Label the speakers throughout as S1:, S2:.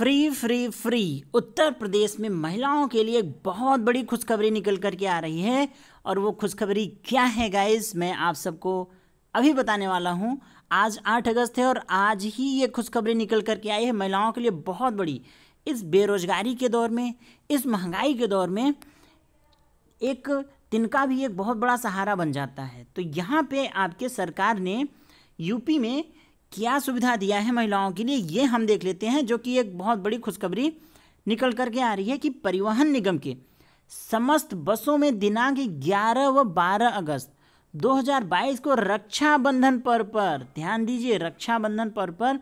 S1: free free free Uttar Pradesh में महिलाओं के लिए एक बहुत बड़ी खुशखबरी निकल कर के आ रही है और वो खुशखबरी क्या है गाइस मैं आप सबको अभी बताने वाला हूँ आज 8 अगस्त है और आज ही ये खुशखबरी निकल कर के आई है महिलाओं के लिए बहुत बड़ी इस बेरोजगारी के दौर में इस महंगाई के दौर में एक तिनका भी एक बहुत बड़ा सहारा बन जाता है तो यहाँ पे आपके सरकार ने यूपी में क्या सुविधा दिया है महिलाओं के लिए ये हम देख लेते हैं जो कि एक बहुत बड़ी खुशखबरी निकल करके आ रही है कि परिवहन निगम के समस्त बसों में दिनांक 11 व 12 अगस्त 2022 को रक्षाबंधन पर्व पर ध्यान दीजिए रक्षाबंधन पर्व पर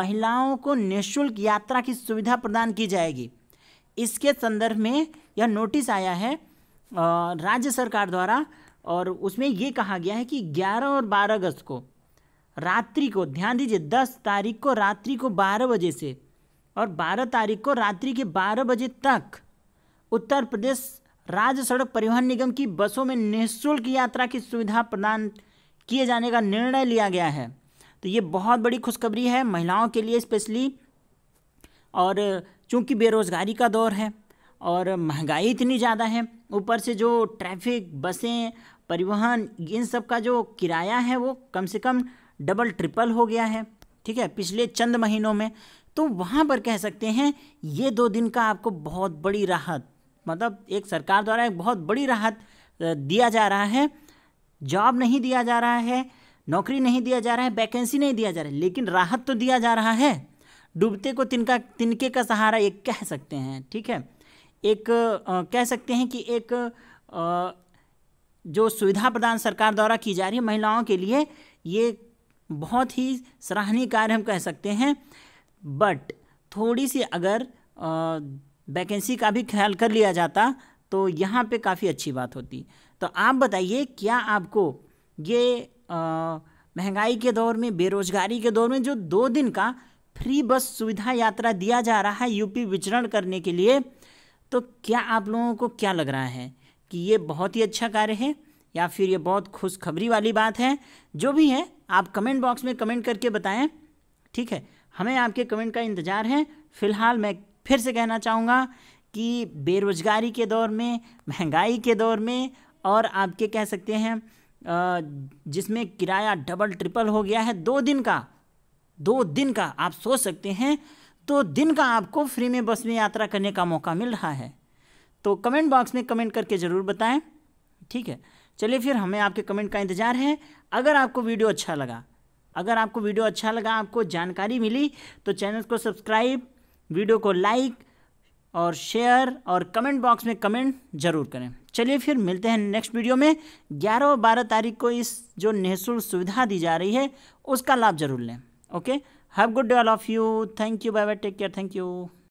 S1: महिलाओं को निःशुल्क यात्रा की सुविधा प्रदान की जाएगी इसके संदर्भ में यह नोटिस आया है राज्य सरकार द्वारा और उसमें ये कहा गया है कि 11 और 12 अगस्त को रात्रि को ध्यान दीजिए दस तारीख को रात्रि को बारह बजे से और बारह तारीख को रात्रि के बारह बजे तक उत्तर प्रदेश राज्य सड़क परिवहन निगम की बसों में निःशुल्क यात्रा की सुविधा प्रदान किए जाने का निर्णय लिया गया है तो ये बहुत बड़ी खुशखबरी है महिलाओं के लिए स्पेशली और चूंकि बेरोज़गारी का दौर है और महंगाई इतनी ज़्यादा है ऊपर से जो ट्रैफिक बसें परिवहन इन सब का जो किराया है वो कम से कम डबल ट्रिपल हो गया है ठीक है पिछले चंद महीनों में तो वहाँ पर कह सकते हैं ये दो दिन का आपको बहुत बड़ी राहत मतलब एक सरकार द्वारा एक बहुत बड़ी राहत दिया जा रहा है जॉब नहीं दिया जा रहा है नौकरी नहीं दिया जा रहा है वैकेंसी नहीं दिया जा रहा है लेकिन राहत तो दिया जा रहा है डूबते को तिनका तिनके का सहारा एक कह सकते हैं ठीक है एक आ, कह सकते हैं कि एक आ, जो सुविधा प्रदान सरकार द्वारा की जा रही है महिलाओं के लिए ये बहुत ही सराहनीय कार्य हम कह सकते हैं बट थोड़ी सी अगर वैकेंसी का भी ख्याल कर लिया जाता तो यहाँ पे काफ़ी अच्छी बात होती तो आप बताइए क्या आपको ये महंगाई के दौर में बेरोजगारी के दौर में जो दो दिन का फ्री बस सुविधा यात्रा दिया जा रहा है यूपी विचरण करने के लिए तो क्या आप लोगों को क्या लग रहा है कि ये बहुत ही अच्छा कार्य है या फिर ये बहुत खुशखबरी वाली बात है जो भी है आप कमेंट बॉक्स में कमेंट करके बताएं ठीक है हमें आपके कमेंट का इंतज़ार है फ़िलहाल मैं फिर से कहना चाहूँगा कि बेरोज़गारी के दौर में महंगाई के दौर में और आपके कह सकते हैं जिसमें किराया डबल ट्रिपल हो गया है दो दिन का दो दिन का आप सोच सकते हैं तो दिन का आपको फ्री में बस में यात्रा करने का मौका मिल रहा है तो कमेंट बॉक्स में कमेंट करके ज़रूर बताएं ठीक है चलिए फिर हमें आपके कमेंट का इंतज़ार है अगर आपको वीडियो अच्छा लगा अगर आपको वीडियो अच्छा लगा आपको जानकारी मिली तो चैनल को सब्सक्राइब वीडियो को लाइक और शेयर और कमेंट बॉक्स में कमेंट जरूर करें चलिए फिर मिलते हैं नेक्स्ट वीडियो में 11 और 12 तारीख को इस जो निःशुल्क सुविधा दी जा रही है उसका लाभ जरूर लें okay have good day all of you thank you bye bye take care thank you